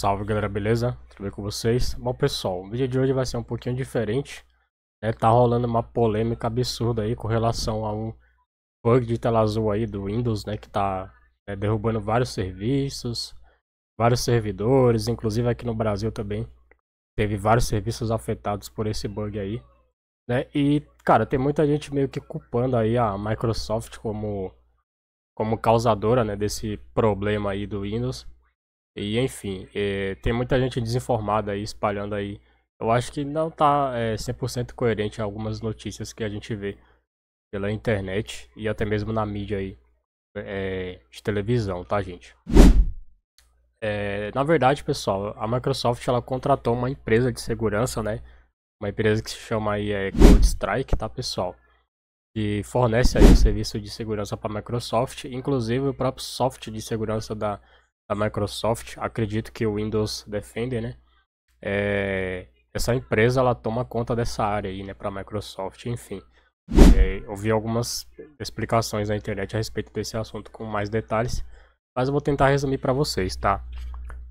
Salve galera, beleza? Tudo bem com vocês? Bom pessoal, o vídeo de hoje vai ser um pouquinho diferente né? Tá rolando uma polêmica absurda aí com relação a um bug de tela azul aí do Windows, né? Que tá né, derrubando vários serviços, vários servidores, inclusive aqui no Brasil também teve vários serviços afetados por esse bug aí, né? E, cara, tem muita gente meio que culpando aí a Microsoft como, como causadora, né? Desse problema aí do Windows. E enfim, é, tem muita gente desinformada aí, espalhando aí. Eu acho que não tá é, 100% coerente algumas notícias que a gente vê pela internet e até mesmo na mídia aí é, de televisão, tá gente? É, na verdade, pessoal, a Microsoft ela contratou uma empresa de segurança, né? Uma empresa que se chama aí é, CrowdStrike, tá pessoal? que fornece aí o serviço de segurança para a Microsoft, inclusive o próprio software de segurança da da Microsoft, acredito que o Windows defende, né? É, essa empresa ela toma conta dessa área aí, né, para a Microsoft, enfim. É, eu vi algumas explicações na internet a respeito desse assunto com mais detalhes, mas eu vou tentar resumir para vocês, tá?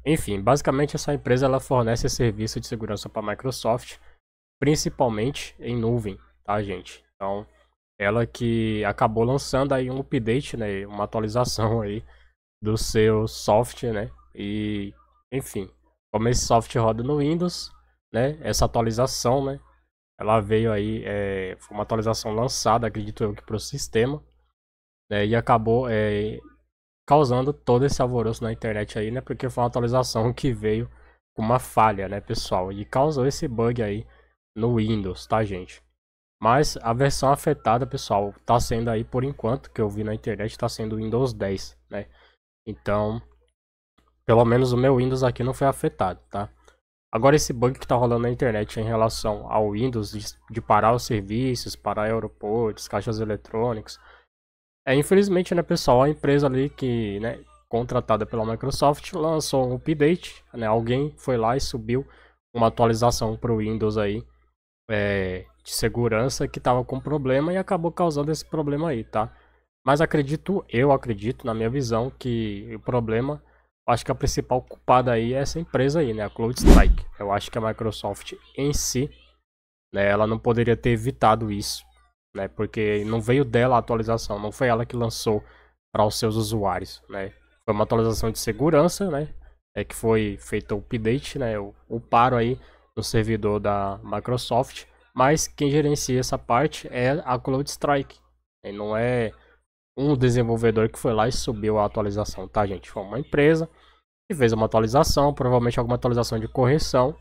Enfim, basicamente essa empresa ela fornece serviço de segurança para a Microsoft, principalmente em nuvem, tá, gente? Então, ela que acabou lançando aí um update, né, uma atualização aí do seu software, né? E, enfim, como esse software roda no Windows, né? Essa atualização, né? Ela veio aí, é, foi uma atualização lançada, acredito eu, que para o sistema, né? E acabou é, causando todo esse alvoroço na internet aí, né? Porque foi uma atualização que veio com uma falha, né, pessoal? E causou esse bug aí no Windows, tá, gente? Mas a versão afetada, pessoal, tá sendo aí por enquanto, que eu vi na internet, tá sendo Windows 10, né? Então, pelo menos o meu Windows aqui não foi afetado, tá? Agora esse bug que tá rolando na internet em relação ao Windows de, de parar os serviços, parar aeroportos, caixas eletrônicos. É, infelizmente, né, pessoal, a empresa ali que, né, contratada pela Microsoft lançou um update, né? Alguém foi lá e subiu uma atualização para o Windows aí é, de segurança que estava com problema e acabou causando esse problema aí, tá? Mas acredito, eu acredito, na minha visão, que o problema, acho que a principal culpada aí é essa empresa aí, né? A Cloud Strike. Eu acho que a Microsoft em si, né, ela não poderia ter evitado isso, né? Porque não veio dela a atualização, não foi ela que lançou para os seus usuários, né? Foi uma atualização de segurança, né? É que foi feito o update, né? O, o paro aí no servidor da Microsoft, mas quem gerencia essa parte é a Cloud Strike. E né, Não é um desenvolvedor que foi lá e subiu a atualização, tá, gente? Foi uma empresa que fez uma atualização, provavelmente alguma atualização de correção,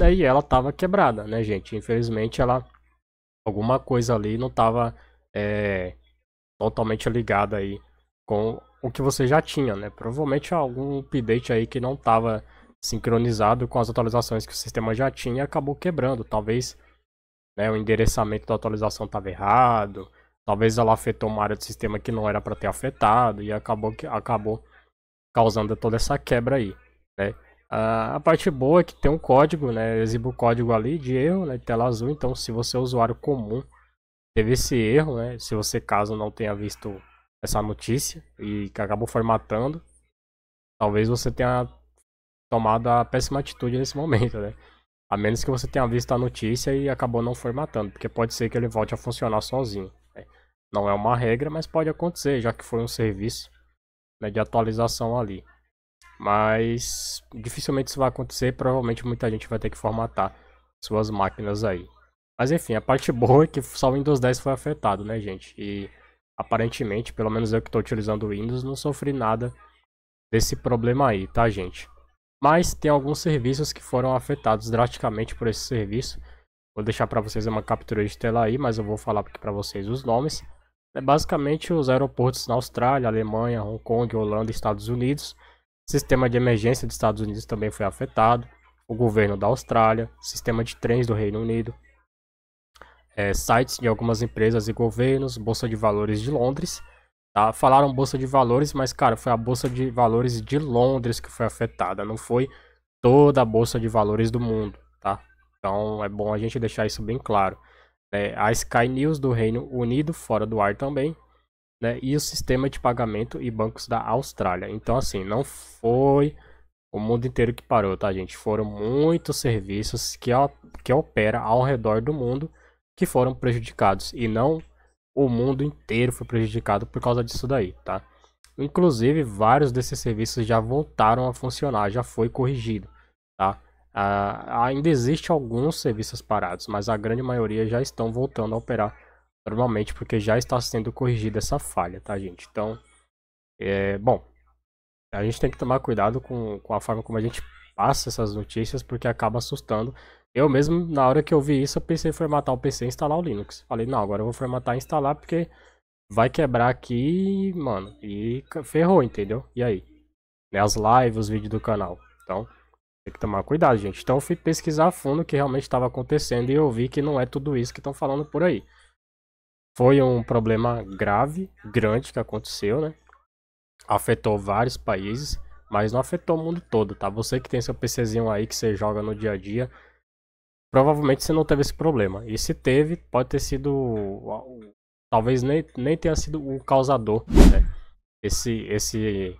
daí ela tava quebrada, né, gente? Infelizmente ela alguma coisa ali não tava é, totalmente ligada aí com o que você já tinha, né? Provavelmente algum update aí que não tava sincronizado com as atualizações que o sistema já tinha acabou quebrando, talvez né, o endereçamento da atualização estava errado, Talvez ela afetou uma área do sistema que não era para ter afetado e acabou, que, acabou causando toda essa quebra aí, né? A parte boa é que tem um código, né? Exibe o código ali de erro, né? Tela azul. Então, se você é usuário comum, teve esse erro, né? Se você caso não tenha visto essa notícia e que acabou formatando, talvez você tenha tomado a péssima atitude nesse momento, né? A menos que você tenha visto a notícia e acabou não formatando, porque pode ser que ele volte a funcionar sozinho. Não é uma regra, mas pode acontecer, já que foi um serviço né, de atualização ali. Mas dificilmente isso vai acontecer, provavelmente muita gente vai ter que formatar suas máquinas aí. Mas enfim, a parte boa é que só o Windows 10 foi afetado, né, gente? E aparentemente, pelo menos eu que estou utilizando o Windows, não sofri nada desse problema aí, tá, gente? Mas tem alguns serviços que foram afetados drasticamente por esse serviço. Vou deixar para vocês uma captura de tela aí, mas eu vou falar aqui para vocês os nomes. É basicamente os aeroportos na Austrália, Alemanha, Hong Kong, Holanda e Estados Unidos. O sistema de emergência dos Estados Unidos também foi afetado. O governo da Austrália, sistema de trens do Reino Unido, é, sites de algumas empresas e governos, Bolsa de Valores de Londres. Tá? Falaram Bolsa de Valores, mas cara, foi a Bolsa de Valores de Londres que foi afetada, não foi toda a Bolsa de Valores do mundo. Tá? Então é bom a gente deixar isso bem claro né, a Sky News do Reino Unido, fora do ar também, né, e o sistema de pagamento e bancos da Austrália. Então, assim, não foi o mundo inteiro que parou, tá, gente? Foram muitos serviços que, que opera ao redor do mundo que foram prejudicados e não o mundo inteiro foi prejudicado por causa disso daí, tá? Inclusive, vários desses serviços já voltaram a funcionar, já foi corrigido ainda existe alguns serviços parados, mas a grande maioria já estão voltando a operar normalmente porque já está sendo corrigida essa falha, tá gente? Então, é, bom, a gente tem que tomar cuidado com, com a forma como a gente passa essas notícias porque acaba assustando. Eu mesmo, na hora que eu vi isso, eu pensei em formatar o PC e instalar o Linux. Falei, não, agora eu vou formatar e instalar porque vai quebrar aqui, mano, e ferrou, entendeu? E aí? Né, as lives, os vídeos do canal. Então, tem que tomar cuidado, gente. Então eu fui pesquisar a fundo o que realmente estava acontecendo e eu vi que não é tudo isso que estão falando por aí. Foi um problema grave, grande que aconteceu, né? Afetou vários países, mas não afetou o mundo todo, tá? Você que tem seu PCzinho aí que você joga no dia a dia, provavelmente você não teve esse problema. E se teve, pode ter sido. Talvez nem, nem tenha sido o causador, né? Esse, esse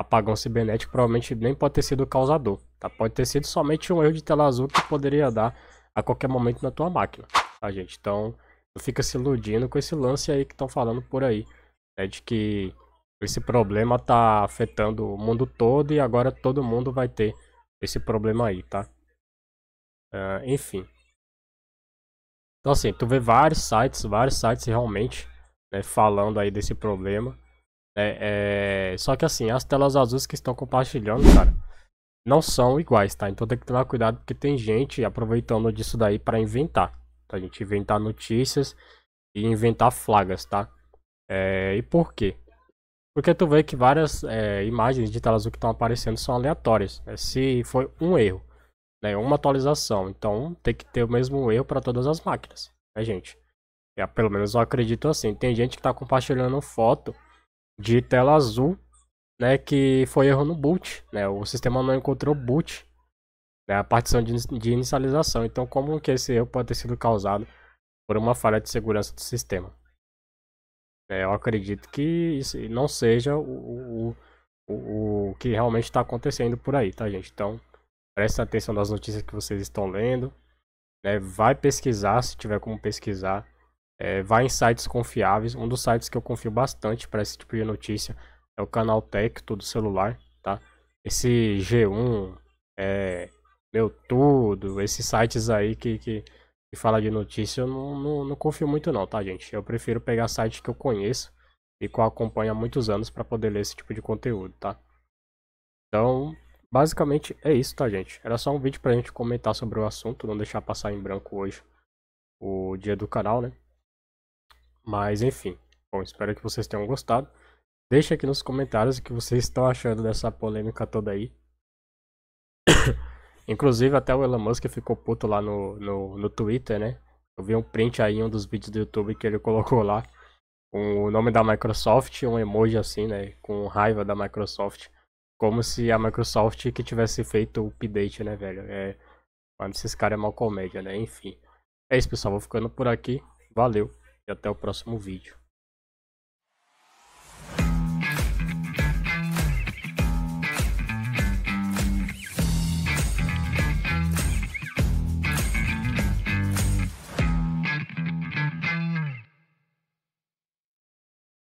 apagão cibernético provavelmente nem pode ter sido o causador. Tá? Pode ter sido somente um erro de tela azul que poderia dar a qualquer momento na tua máquina, tá gente? Então, não fica se iludindo com esse lance aí que estão falando por aí, né? De que esse problema tá afetando o mundo todo e agora todo mundo vai ter esse problema aí, tá? Uh, enfim. Então assim, tu vê vários sites, vários sites realmente né, falando aí desse problema. É, é... Só que assim, as telas azuis que estão compartilhando, cara não são iguais, tá? Então tem que tomar cuidado porque tem gente aproveitando disso daí para inventar. Tá? A gente inventar notícias e inventar flagas, tá? É, e por quê? Porque tu vê que várias é, imagens de tela azul que estão aparecendo são aleatórias. É, Se foi um erro, né? uma atualização, então tem que ter o mesmo erro para todas as máquinas, né, gente? É, pelo menos eu acredito assim. Tem gente que está compartilhando foto de tela azul né, que foi erro no boot, né, o sistema não encontrou boot, né, a partição de, de inicialização. Então, como que esse erro pode ter sido causado por uma falha de segurança do sistema? É, eu acredito que isso não seja o, o, o, o que realmente está acontecendo por aí, tá, gente? Então, preste atenção nas notícias que vocês estão lendo, né, vai pesquisar, se tiver como pesquisar, é, vai em sites confiáveis. Um dos sites que eu confio bastante para esse tipo de notícia é o canal Tech todo celular, tá? Esse G1, é, meu tudo, esses sites aí que, que, que fala de notícia, eu não, não, não, confio muito não, tá gente? Eu prefiro pegar site que eu conheço e que eu acompanho há muitos anos para poder ler esse tipo de conteúdo, tá? Então, basicamente é isso, tá gente? Era só um vídeo pra gente comentar sobre o assunto, não deixar passar em branco hoje o dia do canal, né? Mas enfim, bom, espero que vocês tenham gostado. Deixa aqui nos comentários o que vocês estão achando dessa polêmica toda aí. Inclusive até o Elon Musk ficou puto lá no, no, no Twitter, né? Eu vi um print aí em um dos vídeos do YouTube que ele colocou lá. Com o nome da Microsoft, um emoji assim, né? Com raiva da Microsoft. Como se a Microsoft que tivesse feito o update, né, velho? É... Mano, esses caras é mal comédia, né? Enfim. É isso, pessoal. Vou ficando por aqui. Valeu e até o próximo vídeo.